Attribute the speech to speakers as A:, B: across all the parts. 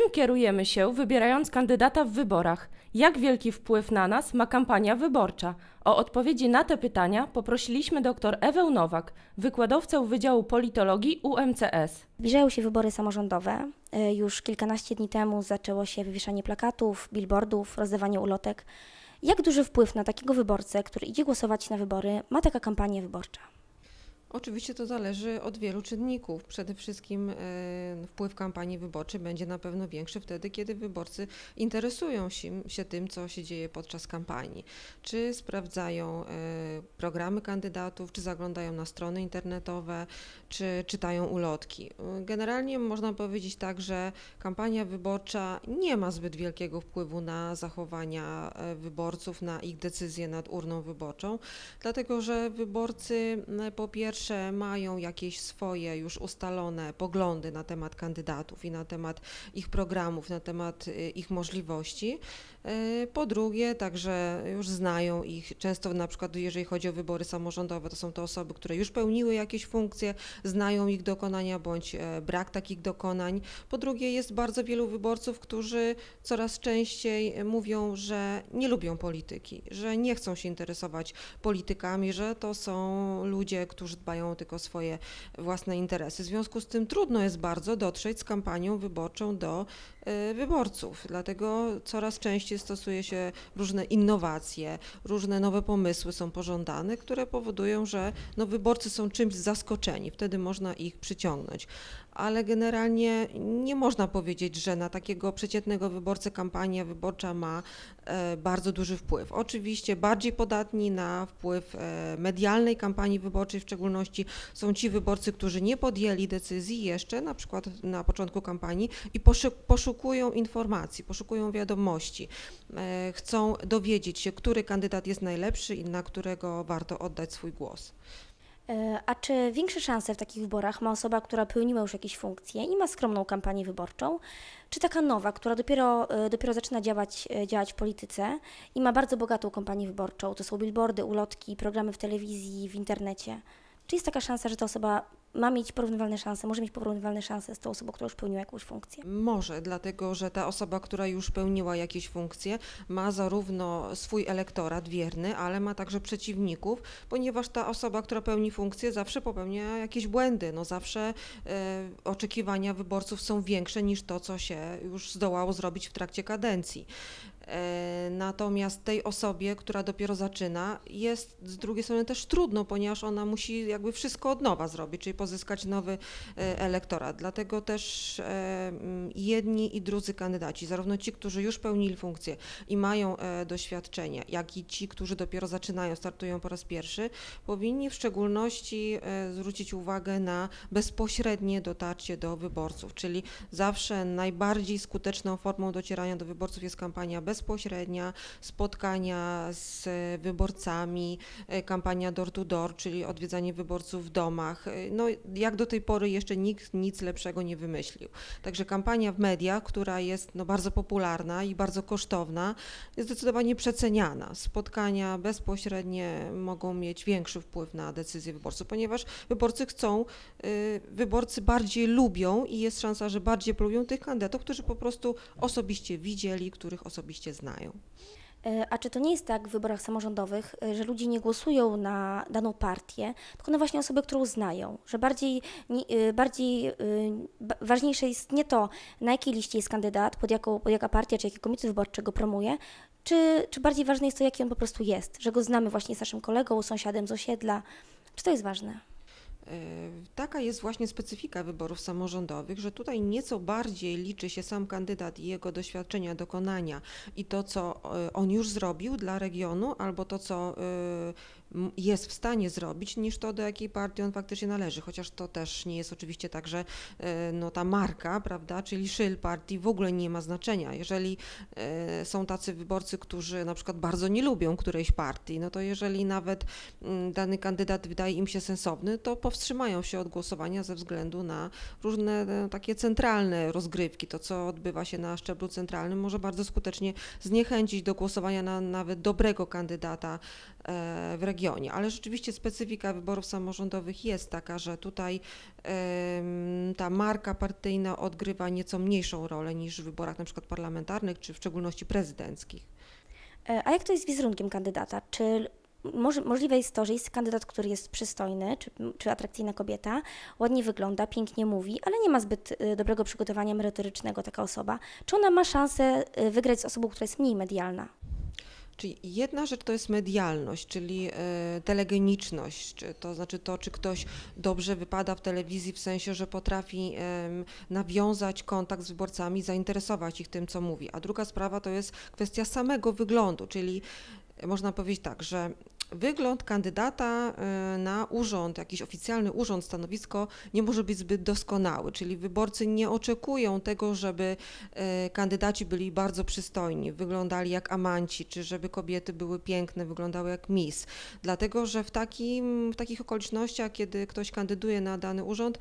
A: Czym kierujemy się, wybierając kandydata w wyborach? Jak wielki
B: wpływ na nas ma kampania wyborcza? O odpowiedzi na te pytania poprosiliśmy dr Ewę Nowak, wykładowcę Wydziału Politologii UMCS. Zbliżają się wybory samorządowe. E, już kilkanaście dni temu zaczęło się wywieszanie plakatów, billboardów, rozdawanie ulotek. Jak duży wpływ na takiego wyborcę, który idzie głosować na wybory, ma taka kampania wyborcza?
A: Oczywiście to zależy od wielu czynników. Przede wszystkim e, wpływ kampanii wyborczej będzie na pewno większy wtedy, kiedy wyborcy interesują się, tym, co się dzieje podczas kampanii. Czy sprawdzają e, programy kandydatów, czy zaglądają na strony internetowe, czy czytają ulotki. Generalnie można powiedzieć tak, że kampania wyborcza nie ma zbyt wielkiego wpływu na zachowania e, wyborców, na ich decyzje nad urną wyborczą, dlatego że wyborcy po pierwsze zawsze mają jakieś swoje już ustalone poglądy na temat kandydatów i na temat ich programów, na temat y, ich możliwości. Y, po drugie, także już znają ich, często na przykład jeżeli chodzi o wybory samorządowe, to są to osoby, które już pełniły jakieś funkcje, znają ich dokonania bądź e, brak takich dokonań. Po drugie, jest bardzo wielu wyborców, którzy coraz częściej mówią, że nie lubią polityki, że nie chcą się interesować politykami, że to są ludzie, którzy dbają dbają tylko swoje własne interesy. W związku z tym trudno jest bardzo dotrzeć z kampanią wyborczą do y, wyborców. Dlatego coraz częściej stosuje się różne innowacje, różne nowe pomysły są pożądane, które powodują, że no, wyborcy są czymś zaskoczeni. Wtedy można ich przyciągnąć ale generalnie nie można powiedzieć, że na takiego przeciętnego wyborcę kampania wyborcza ma e, bardzo duży wpływ. Oczywiście bardziej podatni na wpływ e, medialnej kampanii wyborczej w szczególności są ci wyborcy, którzy nie podjęli decyzji jeszcze, na przykład na początku kampanii i poszukują informacji, poszukują wiadomości, e, chcą dowiedzieć się, który kandydat jest najlepszy i na którego warto oddać swój głos.
B: E, a czy większe szanse w takich wyborach ma osoba, która pełniła już jakieś funkcje i ma skromną kampanię wyborczą, czy taka nowa, która dopiero, e, dopiero zaczyna działać, e, działać w polityce i ma bardzo bogatą kampanię wyborczą? To są billboardy, ulotki, programy w telewizji, w internecie. Czy jest taka szansa, że ta osoba ma mieć porównywalne szanse, może mieć porównywalne szanse z tą osobą, która już pełniła jakąś funkcję?
A: Może, dlatego że ta osoba, która już pełniła jakieś funkcje, ma zarówno swój elektorat wierny, ale ma także przeciwników, ponieważ ta osoba, która pełni funkcję, zawsze popełnia jakieś błędy. No zawsze e, oczekiwania wyborców są większe niż to, co się już zdołało zrobić w trakcie kadencji. E, natomiast tej osobie, która dopiero zaczyna, jest z drugiej strony też trudno, ponieważ ona musi jakby wszystko od nowa zrobić, czyli pozyskać nowy e, elektorat. Dlatego też e, mm, jedni i drudzy kandydaci, zarówno ci, którzy już pełnili funkcję i mają doświadczenie, jak i ci, którzy dopiero zaczynają, startują po raz pierwszy, powinni w szczególności zwrócić uwagę na bezpośrednie dotarcie do wyborców, czyli zawsze najbardziej skuteczną formą docierania do wyborców jest kampania bez bezpośrednia, spotkania z wyborcami, e, kampania door to door, czyli odwiedzanie wyborców w domach. E, no, jak do tej pory jeszcze nikt nic lepszego nie wymyślił. Także kampania w mediach, która jest no, bardzo popularna i bardzo kosztowna, jest zdecydowanie przeceniana. Spotkania bezpośrednie mogą mieć większy wpływ na decyzje wyborców, ponieważ wyborcy chcą, e, wyborcy bardziej lubią i jest szansa, że bardziej lubią tych kandydatów, którzy po prostu osobiście widzieli, których osobiście znają.
B: E, a czy to nie jest tak w wyborach samorządowych, e, że ludzie nie głosują na daną partię, tylko na właśnie osobę, którą znają? Że bardziej, e, bardziej ważniejsze jest nie to, na jakiej liście jest kandydat, pod, jaką, pod jaka partia czy jaki komitet wyborczy go promuje, czy, czy bardziej ważne jest to, jaki on po prostu jest, że go znamy właśnie z naszym kolegą, sąsiadem z osiedla. Czy to jest ważne?
A: Y, taka jest właśnie specyfika wyborów samorządowych, że tutaj nieco bardziej liczy się sam kandydat i jego doświadczenia, dokonania i to, co y, on już zrobił dla regionu, albo to, co jest w stanie zrobić, niż to, do jakiej partii on faktycznie należy. Chociaż to też nie jest oczywiście tak, że e, no, ta marka, prawda, czyli szyl partii w ogóle nie ma znaczenia. Jeżeli e, są tacy wyborcy, którzy na przykład bardzo nie lubią którejś partii, no to jeżeli nawet dany kandydat wydaje im się sensowny, to powstrzymają się od głosowania ze względu na różne e, takie centralne rozgrywki. To, co odbywa się na szczeblu centralnym, może bardzo skutecznie zniechęcić do głosowania na nawet dobrego kandydata w regionie. Ale rzeczywiście specyfika wyborów samorządowych jest taka, że tutaj ta marka partyjna odgrywa nieco mniejszą rolę niż w wyborach np. parlamentarnych czy w szczególności prezydenckich.
B: E, a jak to jest z wizerunkiem kandydata? Czy możliwe jest to, że jest kandydat, który jest przystojny, czy, czy, atrakcyjna kobieta, ładnie wygląda, pięknie mówi, ale nie ma zbyt e, dobrego przygotowania merytorycznego taka osoba. Czy ona ma szansę e, wygrać z osobą, która jest mniej medialna?
A: Czyli jedna rzecz to jest medialność, czyli e, telegeniczność, czy to znaczy to, czy ktoś dobrze wypada w telewizji, w sensie, że potrafi nawiązać kontakt z wyborcami, zainteresować ich tym, co mówi. A druga sprawa to jest kwestia samego wyglądu, czyli można powiedzieć tak, że wygląd kandydata e, na urząd, jakiś oficjalny urząd, stanowisko nie może być zbyt doskonały, czyli wyborcy nie oczekują tego, żeby e, kandydaci byli bardzo przystojni, wyglądali jak amanci, czy żeby kobiety były piękne, wyglądały jak mis. Dlatego, że w, takim, w takich okolicznościach, kiedy ktoś kandyduje na dany urząd,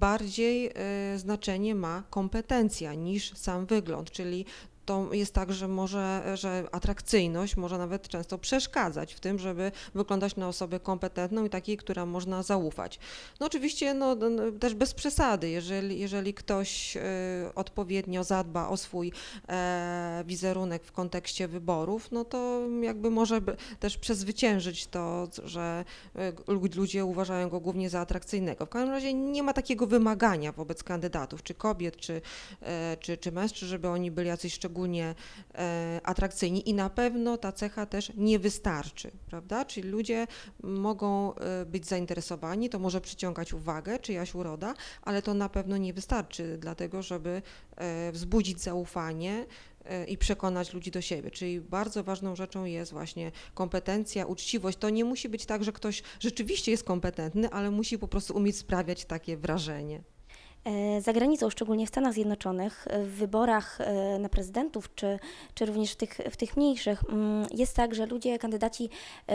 A: bardziej e, znaczenie ma kompetencja niż sam wygląd, czyli to jest tak, że może, że atrakcyjność może nawet często przeszkadzać w tym, żeby wyglądać na osobę kompetentną i takiej, która można zaufać. No oczywiście no, też bez przesady, jeżeli, jeżeli ktoś y, odpowiednio zadba o swój e, wizerunek w kontekście wyborów, no to jakby może też przezwyciężyć to, że y, ludzie uważają go głównie za atrakcyjnego. W każdym razie nie ma takiego wymagania wobec kandydatów, czy kobiet, czy, e, czy, czy mężczyzn, żeby oni byli jacyś szczególni szczególnie e, atrakcyjni i na pewno ta cecha też nie wystarczy, prawda? Czyli ludzie mogą e, być zainteresowani, to może przyciągać uwagę czyjaś uroda, ale to na pewno nie wystarczy, dlatego żeby e, wzbudzić zaufanie, i przekonać ludzi do siebie. Czyli bardzo ważną rzeczą jest właśnie kompetencja, uczciwość. To nie musi być tak, że ktoś rzeczywiście jest kompetentny, ale musi po prostu umieć sprawiać takie wrażenie.
B: E, za granicą, szczególnie w Stanach Zjednoczonych, e, w wyborach e, na prezydentów, czy, czy również w tych, w tych mniejszych, mm, jest tak, że ludzie, kandydaci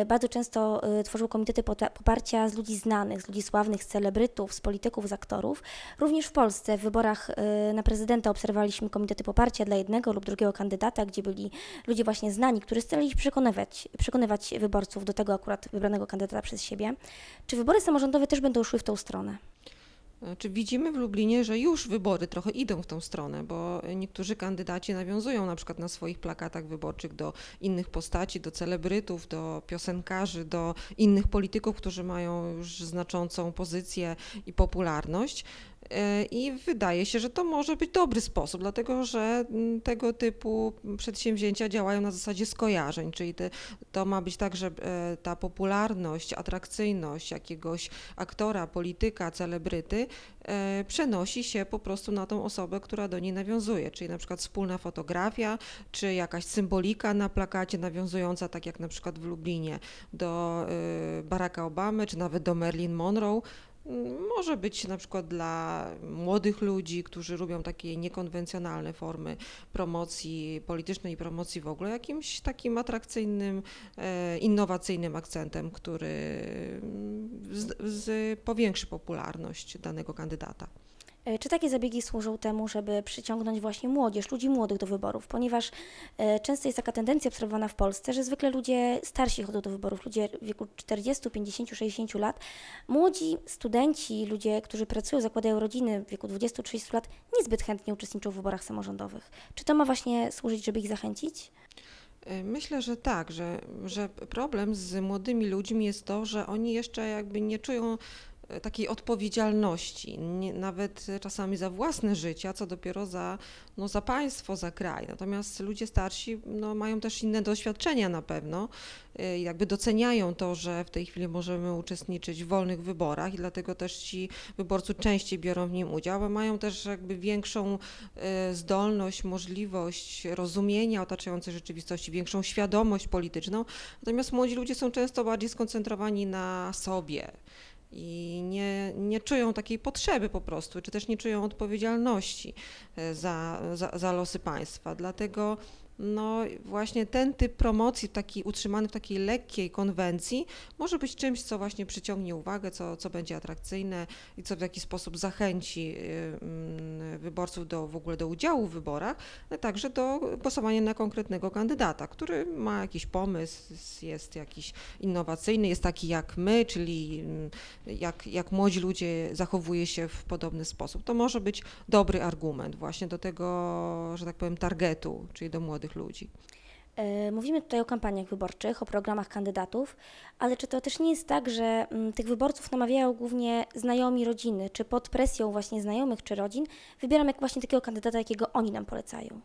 B: bardzo często tworzą komitety poparcia z ludzi znanych, z ludzi sławnych, z celebrytów, z polityków, z aktorów. Również w Polsce w wyborach na prezydenta obserwowaliśmy komitety poparcia dla jednego lub drugiego kandydata, gdzie byli ludzie właśnie znani, którzy starali się przekonywać, przekonywać wyborców do tego akurat wybranego kandydata przez siebie. Czy wybory samorządowe też będą szły w tą stronę?
A: Czy widzimy w Lublinie, że już wybory trochę idą w tą stronę, bo niektórzy kandydaci nawiązują na przykład na swoich plakatach wyborczych do innych postaci, do celebrytów, do piosenkarzy, do innych polityków, którzy mają już znaczącą pozycję i popularność. I wydaje się, że to może być dobry sposób, dlatego że mm, tego typu przedsięwzięcia działają na zasadzie skojarzeń, czyli te, to ma być tak, że e, ta popularność, atrakcyjność jakiegoś aktora, polityka, celebryty e, przenosi się po prostu na tą osobę, która do niej nawiązuje, czyli na przykład wspólna fotografia, czy jakaś symbolika na plakacie nawiązująca, tak jak na przykład w Lublinie, do e, Baracka Obamy, czy nawet do Marilyn Monroe może być na przykład dla młodych ludzi, którzy lubią takie niekonwencjonalne formy promocji politycznej i promocji w ogóle, jakimś takim atrakcyjnym, e, innowacyjnym akcentem, który z, z, powiększy popularność danego kandydata.
B: E, czy takie zabiegi służą temu, żeby przyciągnąć właśnie młodzież, ludzi młodych do wyborów? Ponieważ e, często jest taka tendencja obserwowana w Polsce, że zwykle ludzie starsi chodzą do wyborów, ludzie w wieku 40, 50, 60 lat. Młodzi studenci, ludzie, którzy pracują, zakładają rodziny w wieku 20-30 lat, niezbyt chętnie uczestniczą w wyborach samorządowych. Czy to ma właśnie służyć, żeby ich zachęcić? E, myślę,
A: że tak, że, że problem z młodymi ludźmi jest to, że oni jeszcze jakby nie czują takiej odpowiedzialności, nie, nawet czasami za własne życie, a co dopiero za, no, za państwo, za kraj. Natomiast ludzie starsi no, mają też inne doświadczenia na pewno y, jakby doceniają to, że w tej chwili możemy uczestniczyć w wolnych wyborach i dlatego też ci wyborcy częściej biorą w nim udział, bo mają też jakby większą y, zdolność, możliwość rozumienia otaczającej rzeczywistości, większą świadomość polityczną. Natomiast młodzi ludzie są często bardziej skoncentrowani na sobie i nie, nie czują takiej potrzeby po prostu, czy też nie czują odpowiedzialności e, za, za, za losy państwa. Dlatego no właśnie ten typ promocji taki, utrzymany w takiej lekkiej konwencji może być czymś, co właśnie przyciągnie uwagę, co, co będzie atrakcyjne i co w jakiś sposób zachęci y, mm, wyborców do, w ogóle do udziału w wyborach, ale także do głosowania na konkretnego kandydata, który ma jakiś pomysł, jest jakiś innowacyjny, jest taki jak my, czyli mm, jak, jak młodzi ludzie zachowuje się w podobny sposób. To może być dobry argument właśnie do tego, że tak powiem, targetu, czyli do młodych młodych ludzi.
B: E, mówimy tutaj o kampaniach wyborczych, o programach kandydatów, ale czy to też nie jest tak, że mm, tych wyborców namawiają głównie znajomi rodziny, czy pod presją właśnie znajomych czy rodzin wybieram jak właśnie takiego kandydata, jakiego oni nam polecają?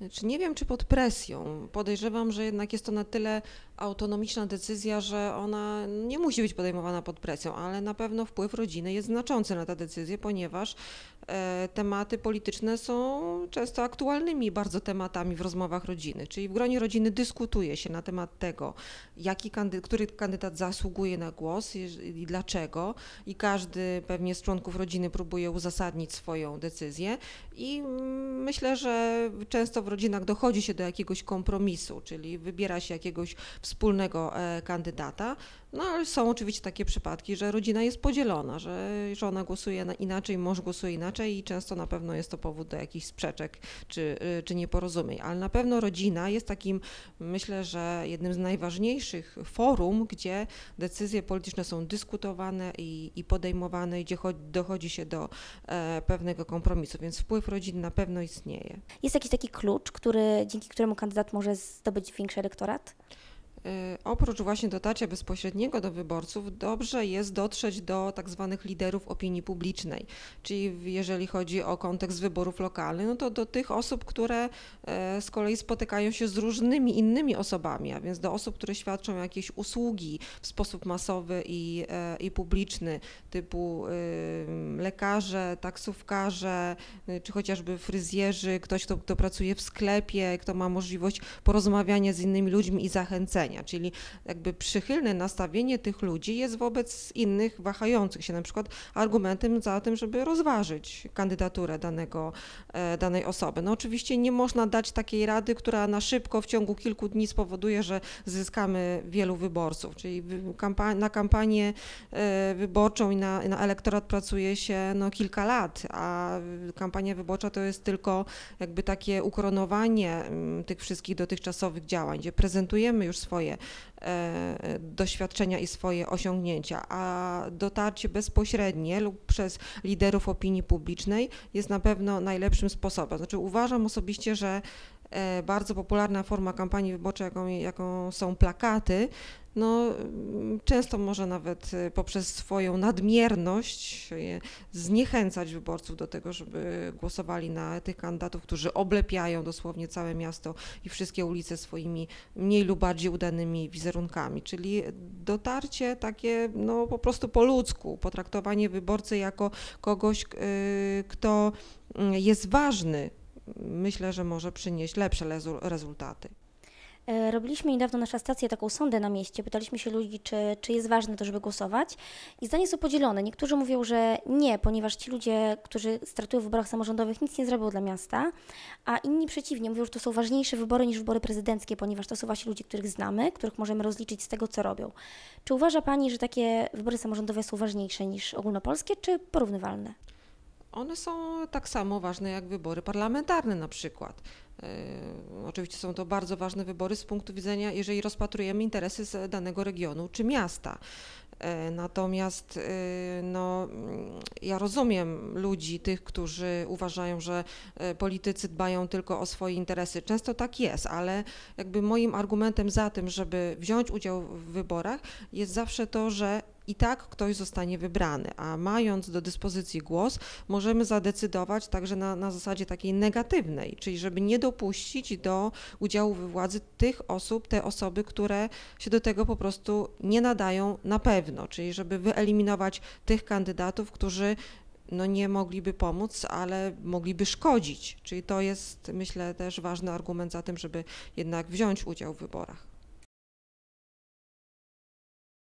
A: Znaczy, nie wiem, czy pod presją. Podejrzewam, że jednak jest to na tyle autonomiczna decyzja, że ona nie musi być podejmowana pod presją, ale na pewno wpływ rodziny jest znaczący na tę decyzję, ponieważ E, tematy polityczne są często aktualnymi bardzo tematami w rozmowach rodziny, czyli w gronie rodziny dyskutuje się na temat tego, jaki kandydat, który kandydat zasługuje na głos i, dlaczego i każdy pewnie z członków rodziny próbuje uzasadnić swoją decyzję i mm, myślę, że często w rodzinach dochodzi się do jakiegoś kompromisu, czyli wybiera się jakiegoś wspólnego e, kandydata, no ale są oczywiście takie przypadki, że rodzina jest podzielona, że żona głosuje inaczej, mąż głosuje inaczej, inaczej i często na pewno jest to powód do jakichś sprzeczek czy, y, czy nieporozumień. Ale na pewno rodzina jest takim, myślę, że jednym z najważniejszych forum, gdzie decyzje polityczne są dyskutowane i, i podejmowane, i gdzie dochodzi się do e, pewnego kompromisu, więc wpływ rodzin na pewno istnieje.
B: Jest jakiś taki klucz, który, dzięki któremu kandydat może zdobyć większy elektorat?
A: Y, oprócz właśnie dotarcia bezpośredniego do wyborców, dobrze jest dotrzeć do tak zwanych liderów opinii publicznej, czyli jeżeli chodzi o kontekst wyborów lokalnych, no to do tych osób, które e, z kolei spotykają się z różnymi innymi osobami, a więc do osób, które świadczą jakieś usługi w sposób masowy i, e, i publiczny, typu lekarze, taksówkarze, y, czy chociażby fryzjerzy, ktoś, kto, kto pracuje w sklepie, kto ma możliwość porozmawiania z innymi ludźmi i zachęcenia myślenia, czyli jakby przychylne nastawienie tych ludzi jest wobec innych wahających się, na przykład argumentem za tym, żeby rozważyć kandydaturę danego, e, danej osoby. No oczywiście nie można dać takiej rady, która na szybko w ciągu kilku dni spowoduje, że zyskamy wielu wyborców, czyli na kampanię e, wyborczą i na, na elektorat pracuje się no, kilka lat, a kampania wyborcza to jest tylko jakby takie ukoronowanie mm, tych wszystkich dotychczasowych działań, gdzie prezentujemy już swoje swoje e, doświadczenia i swoje osiągnięcia, a dotarcie bezpośrednie lub przez liderów opinii publicznej jest na pewno najlepszym sposobem. Znaczy uważam osobiście, że E, bardzo popularna forma kampanii wyborczej, jaką, jaką są plakaty, no, mm, często może nawet e, poprzez swoją nadmierność zniechęcać wyborców do tego, żeby głosowali na tych kandydatów, którzy oblepiają dosłownie całe miasto i wszystkie ulice swoimi mniej lub bardziej udanymi wizerunkami. Czyli dotarcie takie no, po prostu po ludzku, potraktowanie wyborcy jako kogoś, e, kto mm, jest ważny myślę, że może przynieść lepsze rezultaty.
B: E, robiliśmy niedawno nasza stacja taką sondę na mieście. Pytaliśmy się ludzi, czy, czy jest ważne to, żeby głosować. I zdanie są podzielone. Niektórzy mówią, że nie, ponieważ ci ludzie, którzy startują w wyborach samorządowych, nic nie zrobią dla miasta, a inni przeciwnie, mówią, że to są ważniejsze wybory niż wybory prezydenckie, ponieważ to są właśnie ludzie, których znamy, których możemy rozliczyć z tego, co robią. Czy uważa Pani, że takie wybory samorządowe są ważniejsze niż ogólnopolskie, czy porównywalne?
A: one są tak samo ważne jak wybory parlamentarne na przykład. E, oczywiście są to bardzo ważne wybory z punktu widzenia, jeżeli rozpatrujemy interesy z danego regionu czy miasta. E, natomiast e, no, mm, ja rozumiem ludzi, tych, którzy uważają, że politycy dbają tylko o swoje interesy. Często tak jest, ale jakby moim argumentem za tym, żeby wziąć udział w wyborach, jest zawsze to, że i tak ktoś zostanie wybrany, a mając do dyspozycji głos, możemy zadecydować także na, na zasadzie takiej negatywnej, czyli żeby nie dopuścić do udziału we władzy tych osób, te osoby, które się do tego po prostu nie nadają na pewno, czyli żeby wyeliminować tych kandydatów, którzy no nie mogliby pomóc, ale mogliby szkodzić. Czyli to jest, myślę, też ważny argument za tym, żeby jednak wziąć udział w wyborach.